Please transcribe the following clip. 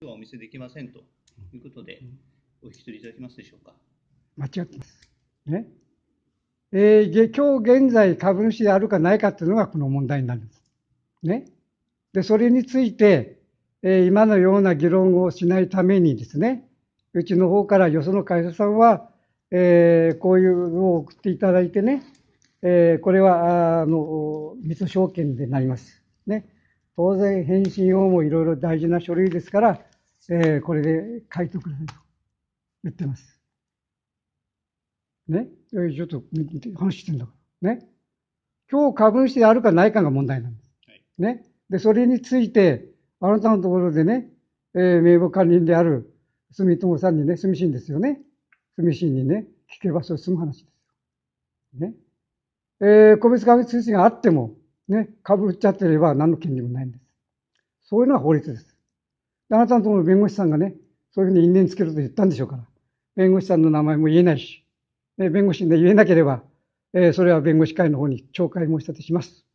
今日はお見せできませんということで、お引き取りいただけますでしょうか。間違ってます。ね。えー、今日現在株主であるかないかというのがこの問題になります。ね。で、それについて、えー、今のような議論をしないためにですね、うちの方からよその会社さんは、えー、こういうのを送っていただいてね、えー、これは、あの、密証券でなります。ね。当然返信用もいろいろ大事な書類ですから、えー、これで書いてくれと言ってます。ね、えー、ちょっと話してんだから。ね。今日株主であるかないかが問題なんです。はい、ね。で、それについて、あなたのところでね、えー、名簿管理人である住友さんにね、住信ですよね。住信にね、聞けばそれ済む話ですよ。ね。えー、個別株信があっても、ね、被っちゃってれば何の権利もないんです。そういうのは法律です。あなたのところの弁護士さんがね、そういうふうに因縁つけると言ったんでしょうから。弁護士さんの名前も言えないし、ね、弁護士で言えなければ、えー、それは弁護士会の方に懲戒申し立てします。